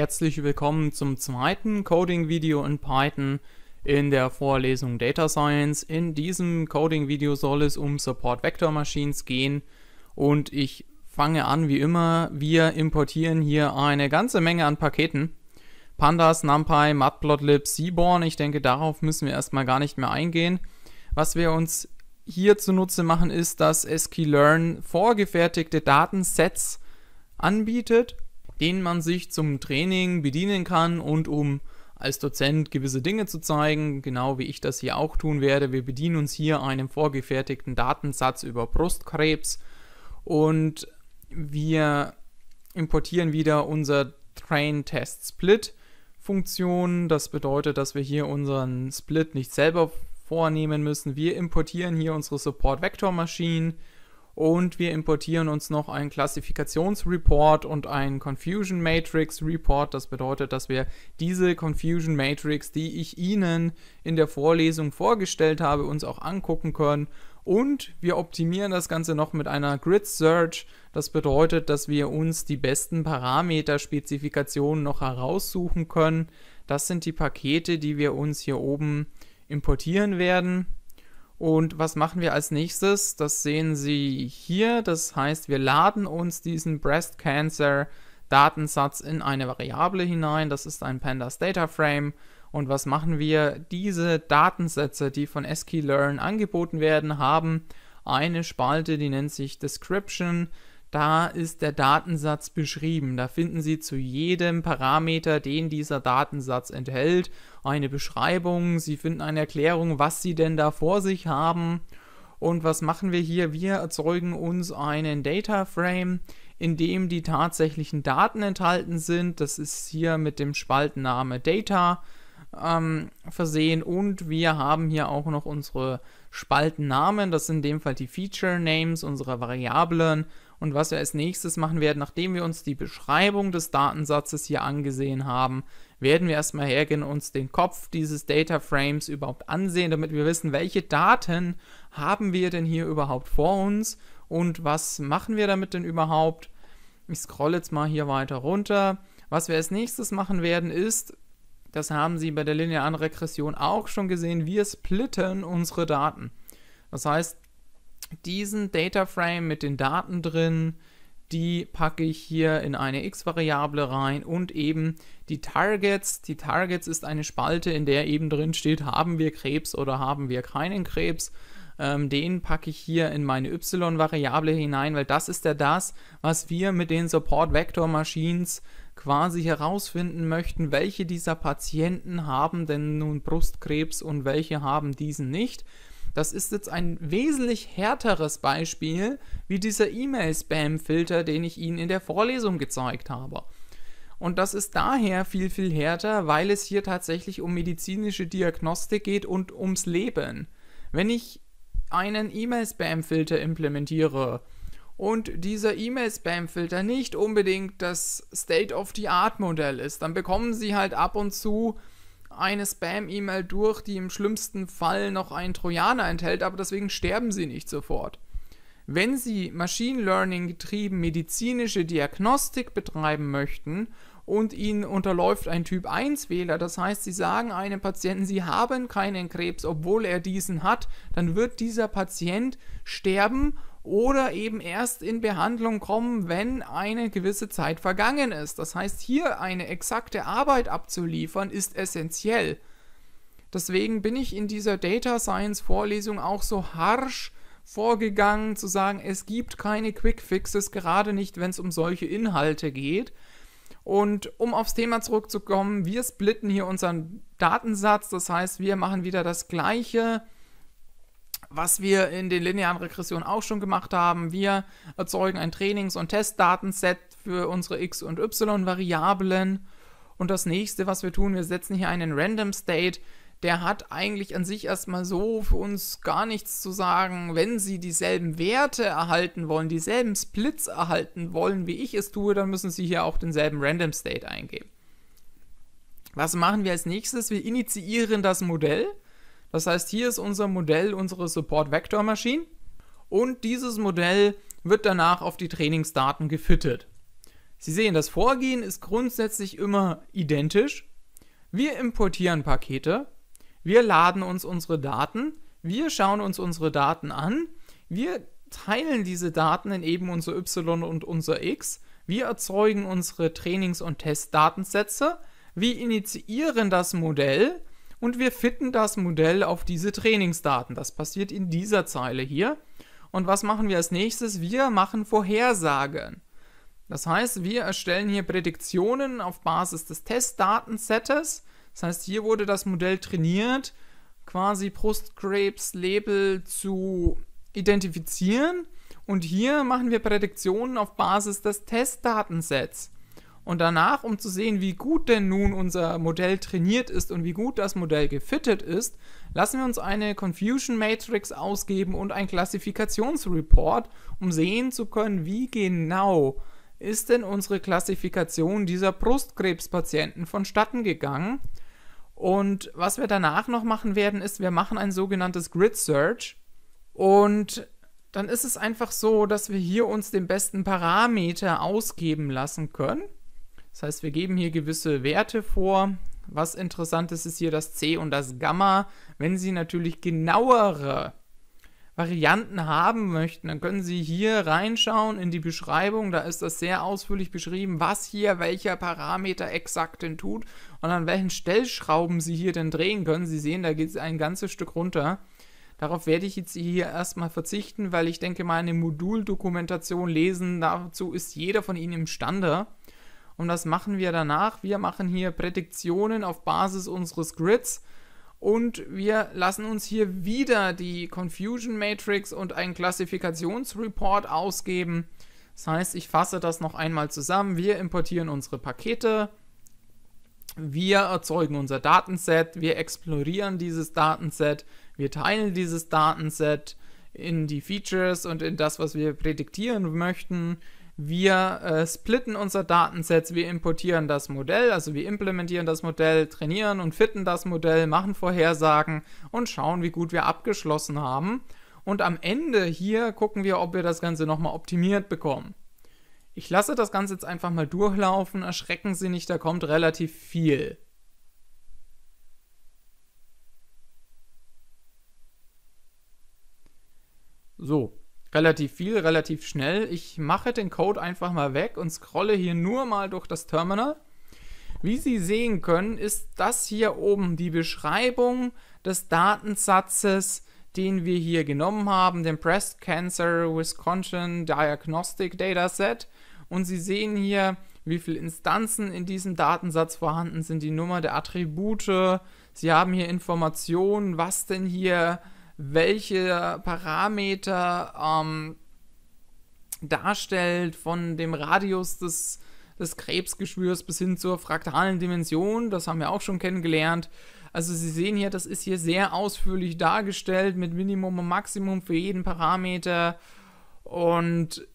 Herzlich willkommen zum zweiten Coding-Video in Python in der Vorlesung Data Science. In diesem Coding-Video soll es um Support Vector Machines gehen und ich fange an wie immer. Wir importieren hier eine ganze Menge an Paketen. Pandas, NumPy, Matplotlib, Seaborn. Ich denke, darauf müssen wir erstmal gar nicht mehr eingehen. Was wir uns hier zunutze machen, ist, dass SQLearn vorgefertigte Datensets anbietet den man sich zum Training bedienen kann und um als Dozent gewisse Dinge zu zeigen, genau wie ich das hier auch tun werde. Wir bedienen uns hier einem vorgefertigten Datensatz über Brustkrebs und wir importieren wieder unser Train Test Split Funktion. Das bedeutet, dass wir hier unseren Split nicht selber vornehmen müssen. Wir importieren hier unsere Support Vector Maschinen und wir importieren uns noch einen Klassifikationsreport und einen Confusion Matrix Report. Das bedeutet, dass wir diese Confusion Matrix, die ich Ihnen in der Vorlesung vorgestellt habe, uns auch angucken können. Und wir optimieren das Ganze noch mit einer Grid Search. Das bedeutet, dass wir uns die besten Parameterspezifikationen noch heraussuchen können. Das sind die Pakete, die wir uns hier oben importieren werden. Und was machen wir als nächstes? Das sehen Sie hier. Das heißt, wir laden uns diesen Breast Cancer Datensatz in eine Variable hinein. Das ist ein Pandas Data Frame. Und was machen wir? Diese Datensätze, die von sklearn angeboten werden, haben eine Spalte, die nennt sich Description. Da ist der Datensatz beschrieben. Da finden Sie zu jedem Parameter, den dieser Datensatz enthält, eine Beschreibung. Sie finden eine Erklärung, was Sie denn da vor sich haben. Und was machen wir hier? Wir erzeugen uns einen Data Frame, in dem die tatsächlichen Daten enthalten sind. Das ist hier mit dem Spaltenname Data ähm, versehen. Und wir haben hier auch noch unsere Spaltennamen. Das sind in dem Fall die Feature Names unsere Variablen und was wir als nächstes machen werden, nachdem wir uns die Beschreibung des Datensatzes hier angesehen haben, werden wir erstmal hergehen und uns den Kopf dieses Data Frames überhaupt ansehen, damit wir wissen, welche Daten haben wir denn hier überhaupt vor uns und was machen wir damit denn überhaupt. Ich scroll jetzt mal hier weiter runter. Was wir als nächstes machen werden, ist, das haben Sie bei der linearen Regression auch schon gesehen, wir splitten unsere Daten. Das heißt, diesen Data Frame mit den Daten drin, die packe ich hier in eine x-Variable rein und eben die Targets. Die Targets ist eine Spalte, in der eben drin steht, haben wir Krebs oder haben wir keinen Krebs. Ähm, den packe ich hier in meine y-Variable hinein, weil das ist ja das, was wir mit den Support Vector Machines quasi herausfinden möchten, welche dieser Patienten haben denn nun Brustkrebs und welche haben diesen nicht. Das ist jetzt ein wesentlich härteres Beispiel wie dieser E-Mail-Spam-Filter, den ich Ihnen in der Vorlesung gezeigt habe. Und das ist daher viel, viel härter, weil es hier tatsächlich um medizinische Diagnostik geht und ums Leben. Wenn ich einen E-Mail-Spam-Filter implementiere und dieser E-Mail-Spam-Filter nicht unbedingt das State-of-the-Art-Modell ist, dann bekommen Sie halt ab und zu eine Spam-E-Mail durch, die im schlimmsten Fall noch einen Trojaner enthält, aber deswegen sterben sie nicht sofort. Wenn Sie Machine Learning getrieben medizinische Diagnostik betreiben möchten und Ihnen unterläuft ein Typ 1 Wähler, das heißt, Sie sagen einem Patienten, Sie haben keinen Krebs, obwohl er diesen hat, dann wird dieser Patient sterben oder eben erst in Behandlung kommen, wenn eine gewisse Zeit vergangen ist. Das heißt, hier eine exakte Arbeit abzuliefern, ist essentiell. Deswegen bin ich in dieser Data Science Vorlesung auch so harsh vorgegangen, zu sagen, es gibt keine Quick Fixes, gerade nicht, wenn es um solche Inhalte geht. Und um aufs Thema zurückzukommen, wir splitten hier unseren Datensatz, das heißt, wir machen wieder das gleiche was wir in den linearen Regressionen auch schon gemacht haben. Wir erzeugen ein Trainings- und Testdatenset für unsere x- und y-Variablen. Und das nächste, was wir tun, wir setzen hier einen Random State. Der hat eigentlich an sich erstmal so für uns gar nichts zu sagen, wenn Sie dieselben Werte erhalten wollen, dieselben Splits erhalten wollen, wie ich es tue, dann müssen Sie hier auch denselben Random State eingeben. Was machen wir als nächstes? Wir initiieren das Modell. Das heißt, hier ist unser Modell, unsere Support Vector Machine und dieses Modell wird danach auf die Trainingsdaten gefittet. Sie sehen, das Vorgehen ist grundsätzlich immer identisch. Wir importieren Pakete, wir laden uns unsere Daten, wir schauen uns unsere Daten an, wir teilen diese Daten in eben unser Y und unser X, wir erzeugen unsere Trainings- und Testdatensätze, wir initiieren das Modell und wir fitten das Modell auf diese Trainingsdaten. Das passiert in dieser Zeile hier. Und was machen wir als nächstes? Wir machen Vorhersagen. Das heißt, wir erstellen hier Prädiktionen auf Basis des Testdatensettes. Das heißt, hier wurde das Modell trainiert, quasi Brustkrebs-Label zu identifizieren. Und hier machen wir Prädiktionen auf Basis des Testdatensets und danach, um zu sehen, wie gut denn nun unser Modell trainiert ist und wie gut das Modell gefittet ist, lassen wir uns eine Confusion Matrix ausgeben und ein Klassifikationsreport, um sehen zu können, wie genau ist denn unsere Klassifikation dieser Brustkrebspatienten vonstatten gegangen. Und was wir danach noch machen werden, ist, wir machen ein sogenanntes Grid Search und dann ist es einfach so, dass wir hier uns den besten Parameter ausgeben lassen können das heißt, wir geben hier gewisse Werte vor. Was interessant ist, ist hier das C und das Gamma. Wenn Sie natürlich genauere Varianten haben möchten, dann können Sie hier reinschauen in die Beschreibung. Da ist das sehr ausführlich beschrieben, was hier welcher Parameter exakt denn tut und an welchen Stellschrauben Sie hier denn drehen können. Sie sehen, da geht es ein ganzes Stück runter. Darauf werde ich jetzt hier erstmal verzichten, weil ich denke, meine Moduldokumentation lesen, dazu ist jeder von Ihnen imstande. Und das machen wir danach. Wir machen hier Prädiktionen auf Basis unseres Grids. Und wir lassen uns hier wieder die Confusion Matrix und einen Klassifikationsreport ausgeben. Das heißt, ich fasse das noch einmal zusammen. Wir importieren unsere Pakete, wir erzeugen unser Datenset, wir explorieren dieses Datenset, wir teilen dieses Datenset in die Features und in das, was wir prädiktieren möchten wir äh, splitten unser Datensatz, wir importieren das Modell, also wir implementieren das Modell, trainieren und fitten das Modell, machen Vorhersagen und schauen, wie gut wir abgeschlossen haben. Und am Ende hier gucken wir, ob wir das Ganze nochmal optimiert bekommen. Ich lasse das Ganze jetzt einfach mal durchlaufen, erschrecken Sie nicht, da kommt relativ viel. So, relativ viel, relativ schnell. Ich mache den Code einfach mal weg und scrolle hier nur mal durch das Terminal. Wie Sie sehen können, ist das hier oben die Beschreibung des Datensatzes, den wir hier genommen haben, den Breast Cancer Wisconsin Diagnostic Dataset. Und Sie sehen hier, wie viele Instanzen in diesem Datensatz vorhanden sind, die Nummer der Attribute. Sie haben hier Informationen, was denn hier äh, welche Parameter ähm, darstellt, von dem Radius des, des Krebsgeschwürs bis hin zur fraktalen Dimension. Das haben wir auch schon kennengelernt. Also Sie sehen hier, das ist hier sehr ausführlich dargestellt mit Minimum und Maximum für jeden Parameter. Und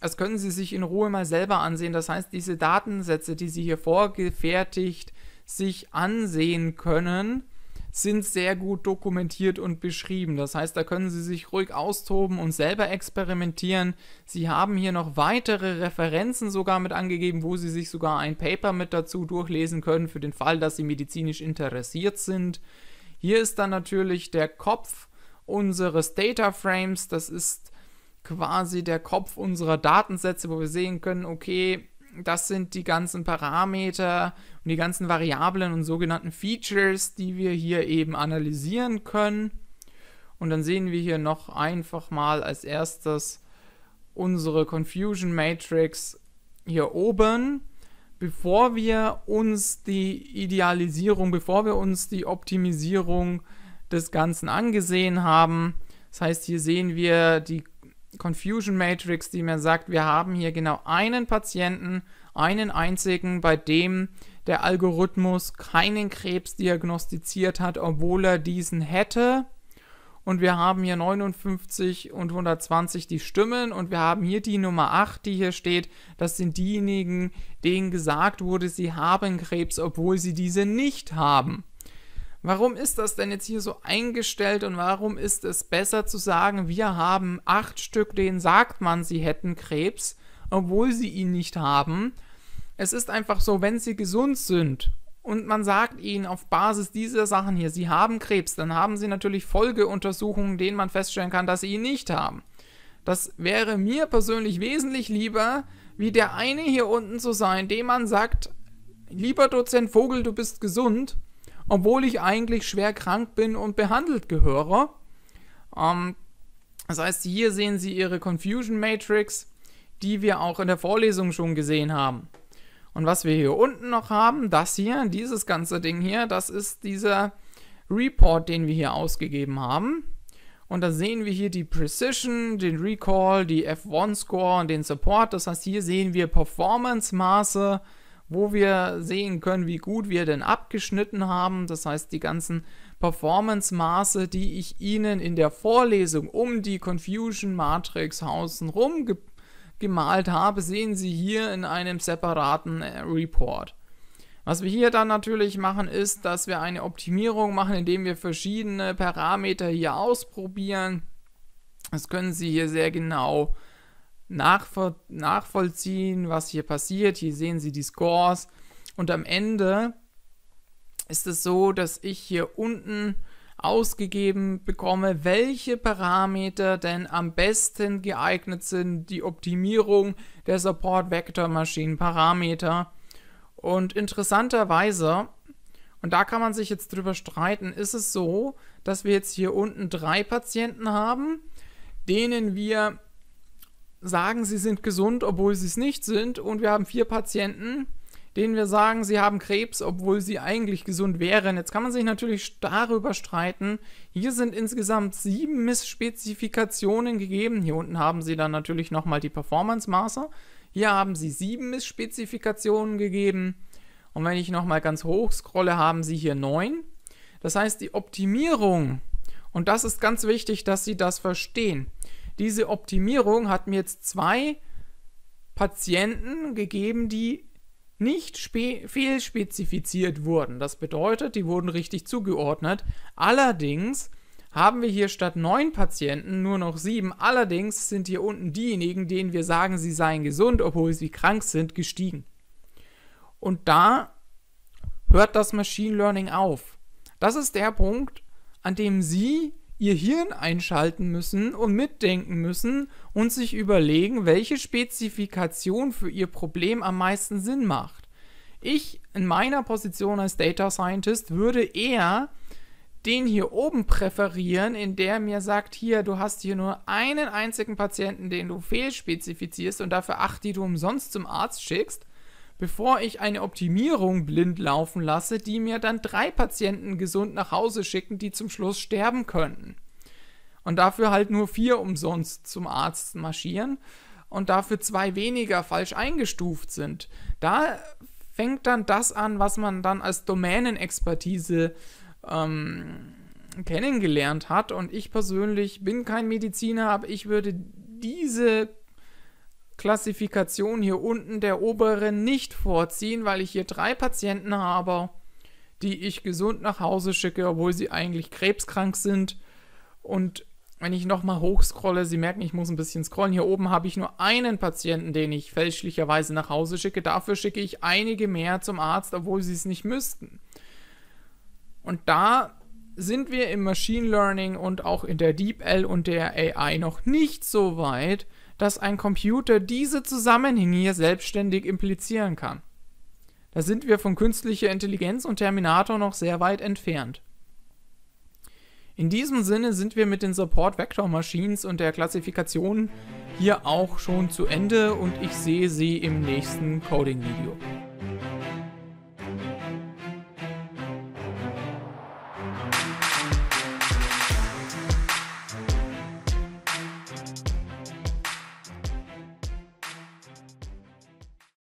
das können Sie sich in Ruhe mal selber ansehen. Das heißt, diese Datensätze, die Sie hier vorgefertigt sich ansehen können, sind sehr gut dokumentiert und beschrieben. Das heißt, da können Sie sich ruhig austoben und selber experimentieren. Sie haben hier noch weitere Referenzen sogar mit angegeben, wo Sie sich sogar ein Paper mit dazu durchlesen können, für den Fall, dass Sie medizinisch interessiert sind. Hier ist dann natürlich der Kopf unseres Data Frames. Das ist quasi der Kopf unserer Datensätze, wo wir sehen können, okay, das sind die ganzen Parameter und die ganzen Variablen und sogenannten Features, die wir hier eben analysieren können. Und dann sehen wir hier noch einfach mal als erstes unsere Confusion Matrix hier oben. Bevor wir uns die Idealisierung, bevor wir uns die Optimisierung des Ganzen angesehen haben, das heißt, hier sehen wir die Confusion Matrix, die mir sagt, wir haben hier genau einen Patienten, einen einzigen, bei dem der Algorithmus keinen Krebs diagnostiziert hat, obwohl er diesen hätte. Und wir haben hier 59 und 120 die Stimmen und wir haben hier die Nummer 8, die hier steht. Das sind diejenigen, denen gesagt wurde, sie haben Krebs, obwohl sie diese nicht haben. Warum ist das denn jetzt hier so eingestellt und warum ist es besser zu sagen, wir haben acht Stück, denen sagt man, sie hätten Krebs, obwohl sie ihn nicht haben? Es ist einfach so, wenn sie gesund sind und man sagt ihnen auf Basis dieser Sachen hier, sie haben Krebs, dann haben sie natürlich Folgeuntersuchungen, denen man feststellen kann, dass sie ihn nicht haben. Das wäre mir persönlich wesentlich lieber, wie der eine hier unten zu sein, dem man sagt, lieber Dozent Vogel, du bist gesund, obwohl ich eigentlich schwer krank bin und behandelt gehöre. Ähm, das heißt, hier sehen Sie Ihre Confusion Matrix, die wir auch in der Vorlesung schon gesehen haben. Und was wir hier unten noch haben, das hier, dieses ganze Ding hier, das ist dieser Report, den wir hier ausgegeben haben. Und da sehen wir hier die Precision, den Recall, die F1-Score und den Support. Das heißt, hier sehen wir Performance-Maße, wo wir sehen können, wie gut wir denn abgeschnitten haben. Das heißt, die ganzen Performance-Maße, die ich Ihnen in der Vorlesung um die Confusion Matrix Hausen rum ge gemalt habe, sehen Sie hier in einem separaten äh, Report. Was wir hier dann natürlich machen, ist, dass wir eine Optimierung machen, indem wir verschiedene Parameter hier ausprobieren. Das können Sie hier sehr genau äh, nachvoll nachvollziehen, was hier passiert. Hier sehen Sie die Scores. Und am Ende ist es so, dass ich hier unten ausgegeben bekomme, welche Parameter denn am besten geeignet sind, die Optimierung der Support Vector Maschinen Parameter. Und interessanterweise, und da kann man sich jetzt drüber streiten, ist es so, dass wir jetzt hier unten drei Patienten haben, denen wir sagen, sie sind gesund, obwohl sie es nicht sind. Und wir haben vier Patienten, denen wir sagen, sie haben Krebs, obwohl sie eigentlich gesund wären. Jetzt kann man sich natürlich darüber streiten. Hier sind insgesamt sieben Missspezifikationen gegeben. Hier unten haben sie dann natürlich nochmal die Performance-Maße. Hier haben sie sieben Missspezifikationen gegeben. Und wenn ich nochmal ganz hoch scrolle, haben sie hier neun. Das heißt, die Optimierung, und das ist ganz wichtig, dass Sie das verstehen, diese Optimierung hat mir jetzt zwei Patienten gegeben, die nicht fehlspezifiziert wurden. Das bedeutet, die wurden richtig zugeordnet. Allerdings haben wir hier statt neun Patienten nur noch sieben. Allerdings sind hier unten diejenigen, denen wir sagen, sie seien gesund, obwohl sie krank sind, gestiegen. Und da hört das Machine Learning auf. Das ist der Punkt, an dem Sie ihr Hirn einschalten müssen und mitdenken müssen und sich überlegen, welche Spezifikation für ihr Problem am meisten Sinn macht. Ich in meiner Position als Data Scientist würde eher den hier oben präferieren, in der mir sagt, hier, du hast hier nur einen einzigen Patienten, den du fehlspezifizierst und dafür acht, die du umsonst zum Arzt schickst bevor ich eine Optimierung blind laufen lasse, die mir dann drei Patienten gesund nach Hause schicken, die zum Schluss sterben könnten. Und dafür halt nur vier umsonst zum Arzt marschieren und dafür zwei weniger falsch eingestuft sind. Da fängt dann das an, was man dann als Domänenexpertise ähm, kennengelernt hat. Und ich persönlich bin kein Mediziner, aber ich würde diese Klassifikation hier unten der oberen nicht vorziehen, weil ich hier drei Patienten habe, die ich gesund nach Hause schicke, obwohl sie eigentlich krebskrank sind. Und wenn ich nochmal hochscrolle, Sie merken, ich muss ein bisschen scrollen. Hier oben habe ich nur einen Patienten, den ich fälschlicherweise nach Hause schicke. Dafür schicke ich einige mehr zum Arzt, obwohl sie es nicht müssten. Und da sind wir im Machine Learning und auch in der DeepL und der AI noch nicht so weit, dass ein Computer diese Zusammenhänge hier selbstständig implizieren kann. Da sind wir von künstlicher Intelligenz und Terminator noch sehr weit entfernt. In diesem Sinne sind wir mit den Support Vector Machines und der Klassifikation hier auch schon zu Ende und ich sehe sie im nächsten Coding-Video.